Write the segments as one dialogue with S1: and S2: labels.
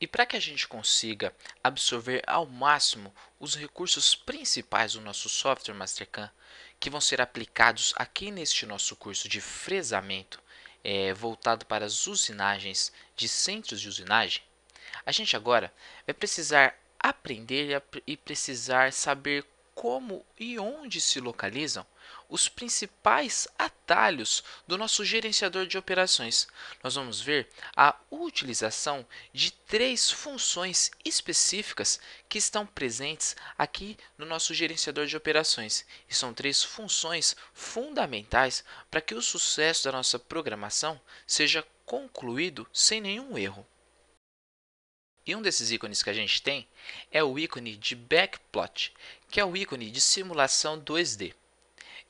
S1: E para que a gente consiga absorver ao máximo os recursos principais do nosso software Mastercam, que vão ser aplicados aqui neste nosso curso de fresamento, é, voltado para as usinagens de centros de usinagem, a gente agora vai precisar aprender e precisar saber como e onde se localizam os principais atalhos do nosso gerenciador de operações. Nós vamos ver a utilização de três funções específicas que estão presentes aqui no nosso gerenciador de operações. E são três funções fundamentais para que o sucesso da nossa programação seja concluído sem nenhum erro. E um desses ícones que a gente tem é o ícone de backplot, que é o ícone de simulação 2D.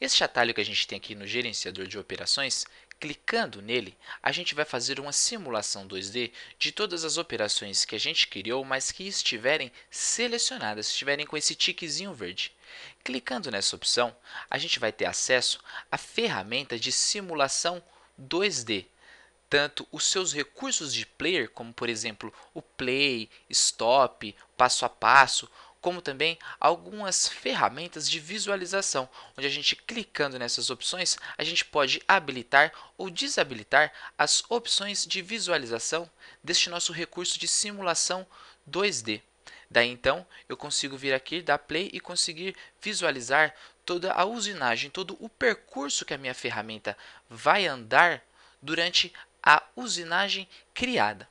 S1: Esse atalho que a gente tem aqui no gerenciador de operações, clicando nele, a gente vai fazer uma simulação 2D de todas as operações que a gente criou, mas que estiverem selecionadas, estiverem com esse tiquezinho verde. Clicando nessa opção, a gente vai ter acesso à ferramenta de simulação 2D, tanto os seus recursos de player, como por exemplo o play, stop, passo a passo, como também algumas ferramentas de visualização, onde a gente clicando nessas opções, a gente pode habilitar ou desabilitar as opções de visualização deste nosso recurso de simulação 2D. Daí então, eu consigo vir aqui, dar play e conseguir visualizar toda a usinagem, todo o percurso que a minha ferramenta vai andar durante a usinagem criada.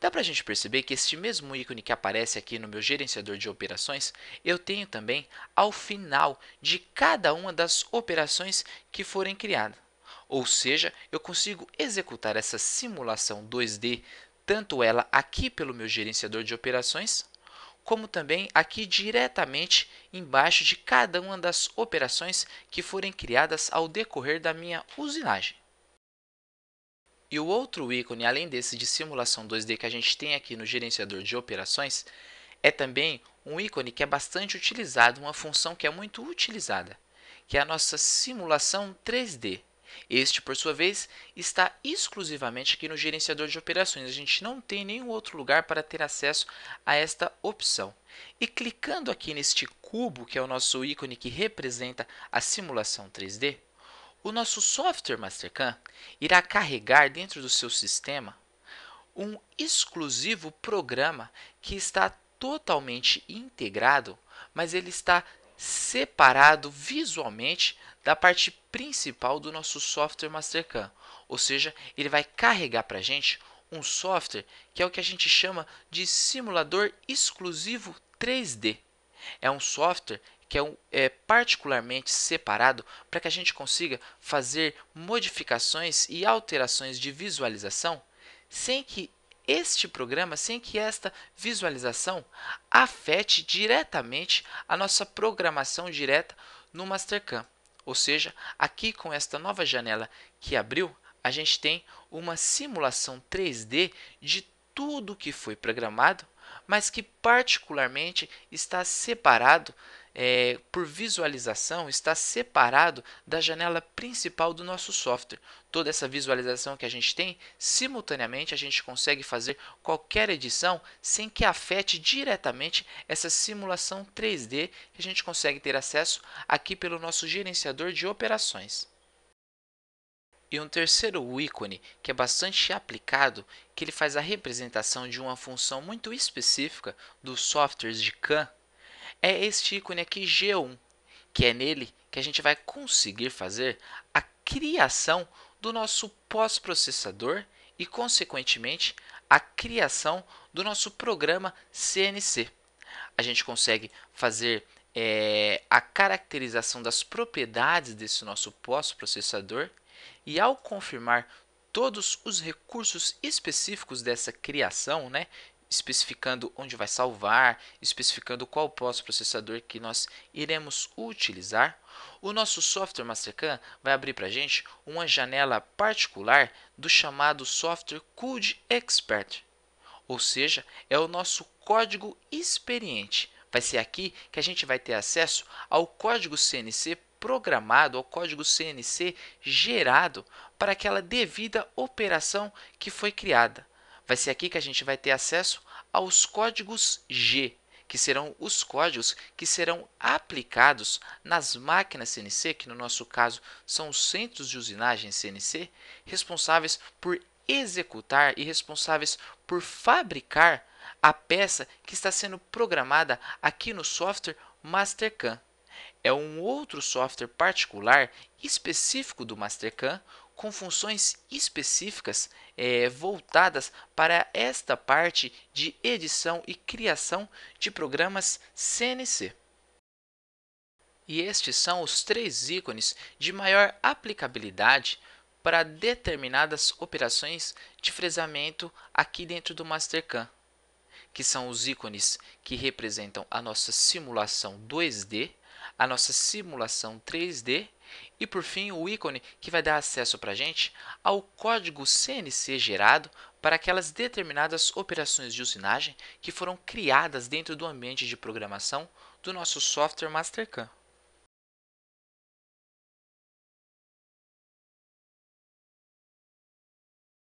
S1: Dá para a gente perceber que este mesmo ícone que aparece aqui no meu gerenciador de operações, eu tenho também ao final de cada uma das operações que forem criadas. Ou seja, eu consigo executar essa simulação 2D, tanto ela aqui pelo meu gerenciador de operações, como também aqui diretamente embaixo de cada uma das operações que forem criadas ao decorrer da minha usinagem. E o outro ícone, além desse de simulação 2D que a gente tem aqui no gerenciador de operações, é também um ícone que é bastante utilizado, uma função que é muito utilizada, que é a nossa simulação 3D. Este, por sua vez, está exclusivamente aqui no gerenciador de operações. A gente não tem nenhum outro lugar para ter acesso a esta opção. E clicando aqui neste cubo, que é o nosso ícone que representa a simulação 3D, o nosso software Mastercam irá carregar dentro do seu sistema um exclusivo programa que está totalmente integrado, mas ele está separado visualmente da parte principal do nosso software Mastercam. Ou seja, ele vai carregar para a gente um software que é o que a gente chama de simulador exclusivo 3D. É um software que é, um, é particularmente separado para que a gente consiga fazer modificações e alterações de visualização sem que este programa, sem que esta visualização afete diretamente a nossa programação direta no Mastercam. Ou seja, aqui com esta nova janela que abriu, a gente tem uma simulação 3D de tudo que foi programado mas que particularmente está separado é, por visualização, está separado da janela principal do nosso software. Toda essa visualização que a gente tem, simultaneamente a gente consegue fazer qualquer edição sem que afete diretamente essa simulação 3D que a gente consegue ter acesso aqui pelo nosso gerenciador de operações e um terceiro ícone que é bastante aplicado, que ele faz a representação de uma função muito específica dos softwares de CAN, é este ícone aqui G1, que é nele que a gente vai conseguir fazer a criação do nosso pós-processador e, consequentemente, a criação do nosso programa CNC. A gente consegue fazer é, a caracterização das propriedades desse nosso pós-processador e ao confirmar todos os recursos específicos dessa criação, né, especificando onde vai salvar, especificando qual pós-processador que nós iremos utilizar, o nosso software Mastercam vai abrir para a gente uma janela particular do chamado software Code Expert, ou seja, é o nosso código experiente. Vai ser aqui que a gente vai ter acesso ao código CNC programado ao código CNC gerado para aquela devida operação que foi criada. Vai ser aqui que a gente vai ter acesso aos códigos G, que serão os códigos que serão aplicados nas máquinas CNC, que no nosso caso são os centros de usinagem CNC, responsáveis por executar e responsáveis por fabricar a peça que está sendo programada aqui no software Mastercam é um outro software particular específico do Mastercam com funções específicas é, voltadas para esta parte de edição e criação de programas CNC. E estes são os três ícones de maior aplicabilidade para determinadas operações de fresamento aqui dentro do Mastercam, que são os ícones que representam a nossa simulação 2D, a nossa simulação 3D e por fim o ícone que vai dar acesso para a gente ao código CNC gerado para aquelas determinadas operações de usinagem que foram criadas dentro do ambiente de programação do nosso software Mastercam.